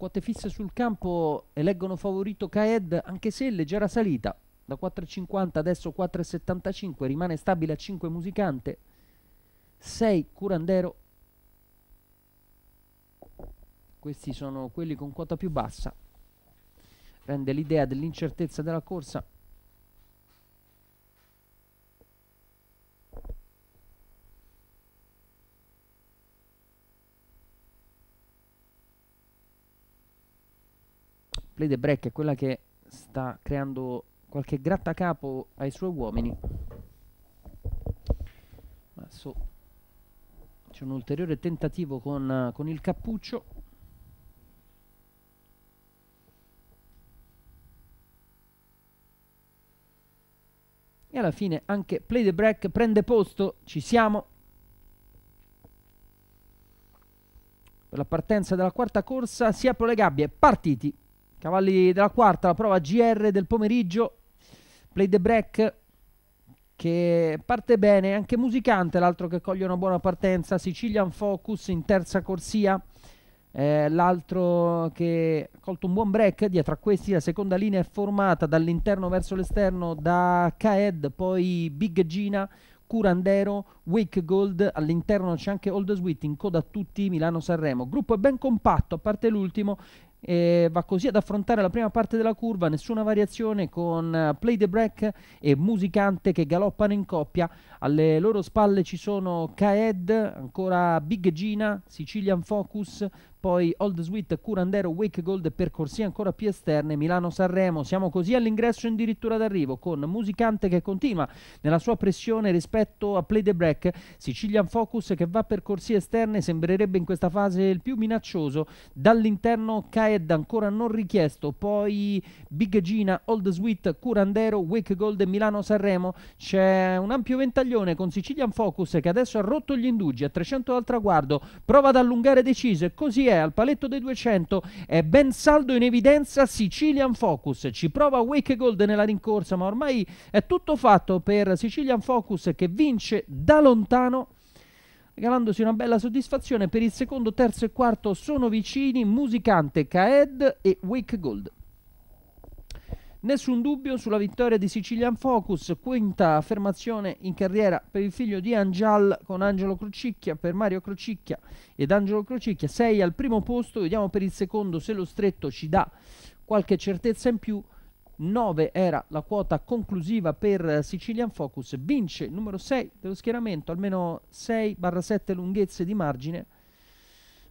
Quote fisse sul campo eleggono favorito Kaed anche se in leggera salita. Da 4,50 adesso 4,75 rimane stabile a 5 musicante. 6 curandero. Questi sono quelli con quota più bassa. Rende l'idea dell'incertezza della corsa. Play the Break è quella che sta creando qualche grattacapo ai suoi uomini. Adesso c'è un ulteriore tentativo con, con il cappuccio. E alla fine anche Play the Break prende posto, ci siamo. Per la partenza della quarta corsa si aprono le gabbie, partiti. Cavalli della quarta, la prova GR del pomeriggio, play the break che parte bene, anche musicante l'altro che coglie una buona partenza, Sicilian Focus in terza corsia, eh, l'altro che ha colto un buon break, dietro a questi la seconda linea è formata dall'interno verso l'esterno da Kaed, poi Big Gina, Curandero, Wake Gold, all'interno c'è anche Old Sweet in coda a tutti Milano-Sanremo. Gruppo è ben compatto, a parte l'ultimo, e va così ad affrontare la prima parte della curva, nessuna variazione con eh, Play the Break e Musicante che galoppano in coppia. Alle loro spalle ci sono Kaed, ancora Big Gina, Sicilian Focus, poi Old Sweet, Curandero, Wake Gold per corsie ancora più esterne, Milano-Sanremo. Siamo così all'ingresso addirittura d'arrivo con Musicante che continua nella sua pressione rispetto a Play the Break, Sicilian Focus che va per corsie esterne, sembrerebbe in questa fase il più minaccioso, dall'interno Kaed ancora non richiesto, poi Big Gina, Old Sweet, Curandero, Wake Gold e Milano-Sanremo. C'è un ampio ventaglione con Sicilian Focus che adesso ha rotto gli indugi a 300 dal traguardo, prova ad allungare deciso e così è al paletto dei 200, è ben saldo in evidenza Sicilian Focus, ci prova Wake Gold nella rincorsa, ma ormai è tutto fatto per Sicilian Focus che vince da lontano regalandosi una bella soddisfazione per il secondo, terzo e quarto sono vicini Musicante, Kaed e Wake Gold. Nessun dubbio sulla vittoria di Sicilian Focus, quinta affermazione in carriera per il figlio di Angial con Angelo Crocicchia, per Mario Crocicchia ed Angelo Crocicchia 6 al primo posto, vediamo per il secondo se lo stretto ci dà qualche certezza in più. 9 era la quota conclusiva per Sicilian Focus, vince il numero 6 dello schieramento, almeno 6-7 lunghezze di margine.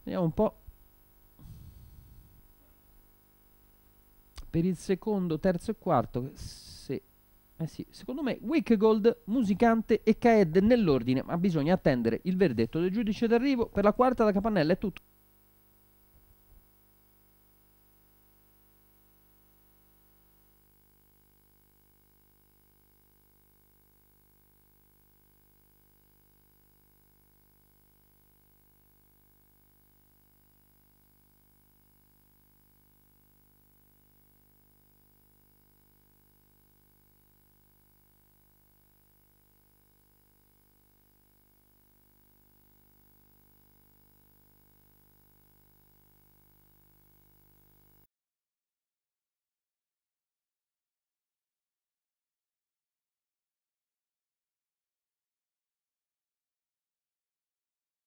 Vediamo un po' per il secondo, terzo e quarto, se, eh sì, secondo me Wickgold, Musicante e Kaed nell'ordine, ma bisogna attendere il verdetto del giudice d'arrivo. Per la quarta da Capannella è tutto.